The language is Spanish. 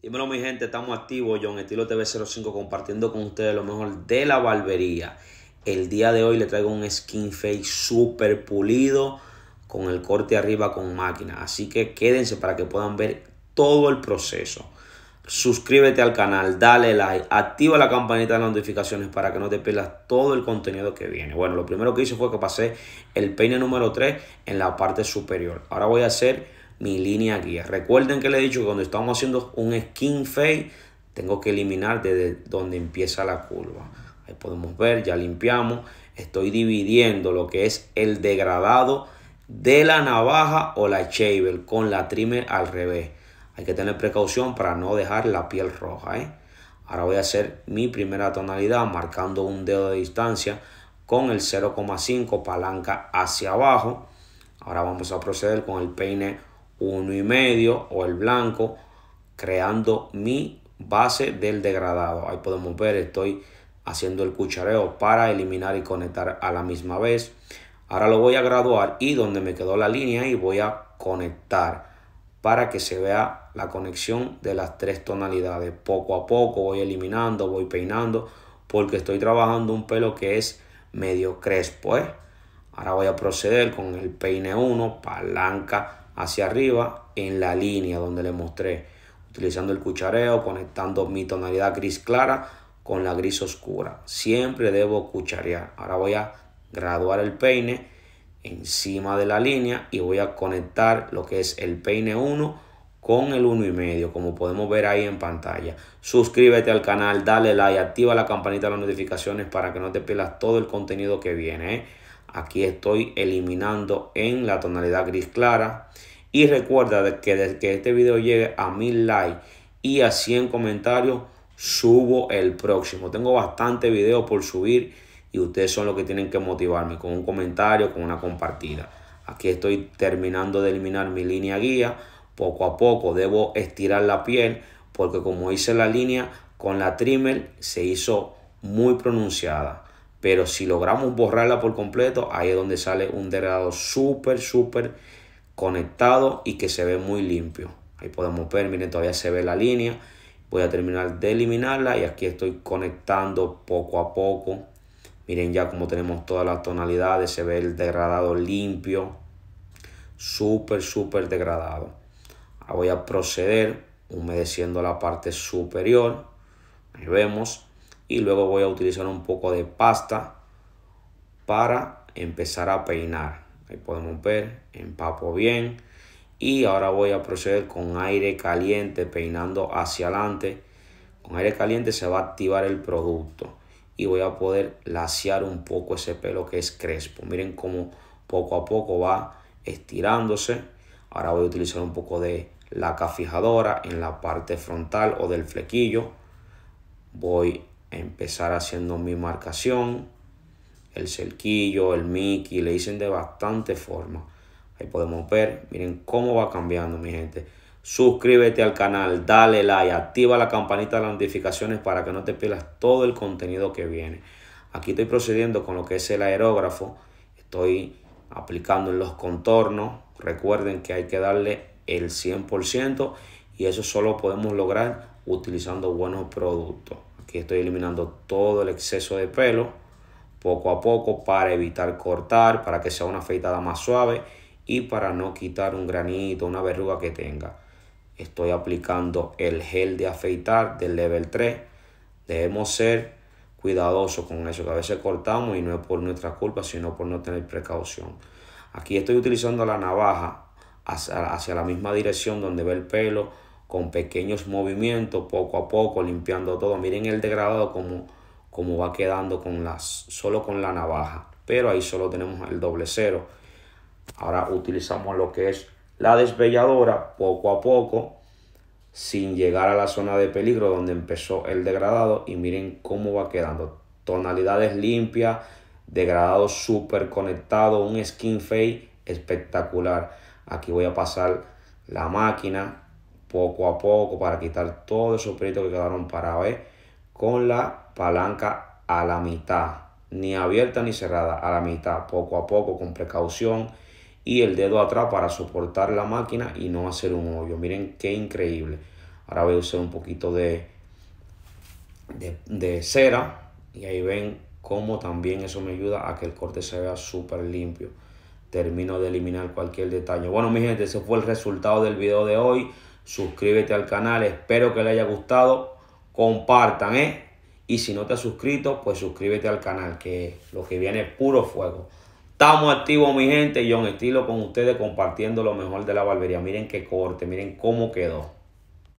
Dímelo mi gente, estamos activos, John Estilo TV05 compartiendo con ustedes lo mejor de la barbería. El día de hoy le traigo un skin face súper pulido con el corte arriba con máquina. Así que quédense para que puedan ver todo el proceso. Suscríbete al canal, dale like, activa la campanita de las notificaciones para que no te pierdas todo el contenido que viene. Bueno, lo primero que hice fue que pasé el peine número 3 en la parte superior. Ahora voy a hacer mi línea guía. Recuerden que le he dicho que cuando estamos haciendo un skin fade, tengo que eliminar desde donde empieza la curva. Ahí podemos ver, ya limpiamos. Estoy dividiendo lo que es el degradado de la navaja o la shaver con la trimmer al revés. Hay que tener precaución para no dejar la piel roja. ¿eh? Ahora voy a hacer mi primera tonalidad marcando un dedo de distancia con el 0,5 palanca hacia abajo. Ahora vamos a proceder con el peine uno y medio o el blanco, creando mi base del degradado. Ahí podemos ver, estoy haciendo el cuchareo para eliminar y conectar a la misma vez. Ahora lo voy a graduar y donde me quedó la línea y voy a conectar para que se vea la conexión de las tres tonalidades. Poco a poco voy eliminando, voy peinando porque estoy trabajando un pelo que es medio crespo. ¿eh? Ahora voy a proceder con el peine 1, palanca hacia arriba en la línea donde le mostré, utilizando el cuchareo, conectando mi tonalidad gris clara con la gris oscura. Siempre debo cucharear. Ahora voy a graduar el peine encima de la línea y voy a conectar lo que es el peine 1 con el 1 y medio como podemos ver ahí en pantalla suscríbete al canal dale like activa la campanita de las notificaciones para que no te pierdas todo el contenido que viene ¿eh? Aquí estoy eliminando en la tonalidad gris clara. Y recuerda que desde que este video llegue a 1000 likes y a 100 comentarios, subo el próximo. Tengo bastante video por subir y ustedes son los que tienen que motivarme con un comentario, con una compartida. Aquí estoy terminando de eliminar mi línea guía. Poco a poco debo estirar la piel porque como hice la línea con la trimmer se hizo muy pronunciada. Pero si logramos borrarla por completo, ahí es donde sale un degradado súper, súper conectado y que se ve muy limpio. Ahí podemos ver, miren, todavía se ve la línea. Voy a terminar de eliminarla y aquí estoy conectando poco a poco. Miren ya como tenemos todas las tonalidades, se ve el degradado limpio, súper, súper degradado. Ahora voy a proceder humedeciendo la parte superior. Ahí vemos y luego voy a utilizar un poco de pasta para empezar a peinar. Ahí podemos ver, empapo bien y ahora voy a proceder con aire caliente peinando hacia adelante. Con aire caliente se va a activar el producto y voy a poder laciar un poco ese pelo que es crespo. Miren cómo poco a poco va estirándose. Ahora voy a utilizar un poco de laca fijadora en la parte frontal o del flequillo. Voy empezar haciendo mi marcación, el cerquillo, el Mickey, le dicen de bastante forma. Ahí podemos ver, miren cómo va cambiando mi gente. Suscríbete al canal, dale like, activa la campanita de las notificaciones para que no te pierdas todo el contenido que viene. Aquí estoy procediendo con lo que es el aerógrafo. Estoy aplicando en los contornos. Recuerden que hay que darle el 100% y eso solo podemos lograr utilizando buenos productos. Aquí estoy eliminando todo el exceso de pelo poco a poco para evitar cortar, para que sea una afeitada más suave y para no quitar un granito, una verruga que tenga. Estoy aplicando el gel de afeitar del level 3. Debemos ser cuidadosos con eso, que a veces cortamos y no es por nuestra culpa, sino por no tener precaución. Aquí estoy utilizando la navaja hacia, hacia la misma dirección donde ve el pelo con pequeños movimientos, poco a poco, limpiando todo. Miren el degradado como, va quedando con las, solo con la navaja. Pero ahí solo tenemos el doble cero. Ahora utilizamos lo que es la desvelladora poco a poco sin llegar a la zona de peligro donde empezó el degradado y miren cómo va quedando. Tonalidades limpias, degradado súper conectado, un skin fade espectacular. Aquí voy a pasar la máquina poco a poco para quitar todos esos proyectos que quedaron parados ¿eh? con la palanca a la mitad, ni abierta ni cerrada, a la mitad, poco a poco, con precaución y el dedo atrás para soportar la máquina y no hacer un hoyo. Miren qué increíble. Ahora voy a usar un poquito de, de, de cera y ahí ven cómo también eso me ayuda a que el corte se vea súper limpio. Termino de eliminar cualquier detalle. Bueno, mi gente, ese fue el resultado del video de hoy suscríbete al canal, espero que le haya gustado, compartan, ¿eh? Y si no te has suscrito, pues suscríbete al canal, que lo que viene es puro fuego. Estamos activos, mi gente, y yo en Estilo con ustedes compartiendo lo mejor de la barbería. Miren qué corte, miren cómo quedó.